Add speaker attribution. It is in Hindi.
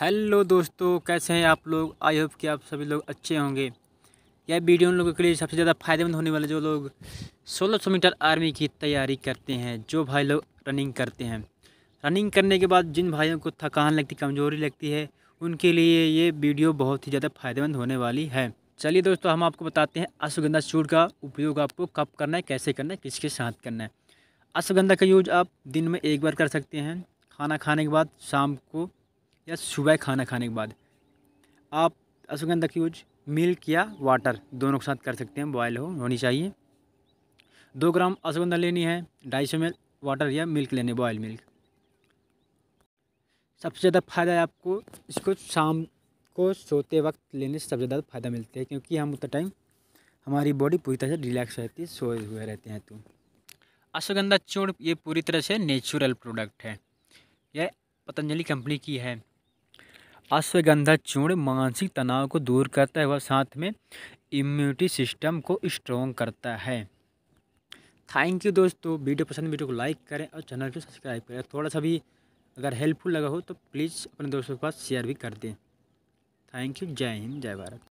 Speaker 1: हेलो दोस्तों कैसे हैं आप लोग आई होप कि आप सभी लोग अच्छे होंगे यह वीडियो उन लोगों के लिए सबसे ज़्यादा फायदेमंद होने वाला जो लोग 1600 मीटर आर्मी की तैयारी करते हैं जो भाई लोग रनिंग करते हैं रनिंग करने के बाद जिन भाइयों को थकान लगती कमज़ोरी लगती है उनके लिए ये वीडियो बहुत ही ज़्यादा फायदेमंद होने वाली है चलिए दोस्तों हम आपको बताते हैं अश्वगंधा चूड़ का उपयोग आपको कब करना है कैसे करना है किसके साथ करना है अश्वगंधा का यूज आप दिन में एक बार कर सकते हैं खाना खाने के बाद शाम को या सुबह खाना खाने के बाद आप अश्वगंधा की यूज मिल्क या वाटर दोनों के साथ कर सकते हैं बॉयल हो होनी चाहिए दो ग्राम अश्वगंधा लेनी है ढाई सौ वाटर या मिल्क लेने बॉयल मिल्क सबसे ज़्यादा फ़ायदा है आपको इसको शाम को सोते वक्त लेने से सबसे ज़्यादा फ़ायदा मिलता है क्योंकि हम उतना टाइम हमारी बॉडी पूरी तरह से रिलैक्स रहती है सोए हुए रहते हैं तो अश्वगंधा चूर्ण ये पूरी तरह से नेचुरल प्रोडक्ट है यह पतंजलि कंपनी की है अश्वगंधा चूर्ण मानसिक तनाव को दूर करता है व साथ में इम्यूनिटी सिस्टम को स्ट्रॉन्ग करता है थैंक यू दोस्तों वीडियो पसंद वीडियो को लाइक करें और चैनल को सब्सक्राइब करें थोड़ा सा भी अगर हेल्पफुल लगा हो तो प्लीज़ अपने दोस्तों के पास शेयर भी कर दें थैंक यू जय हिंद जय भारत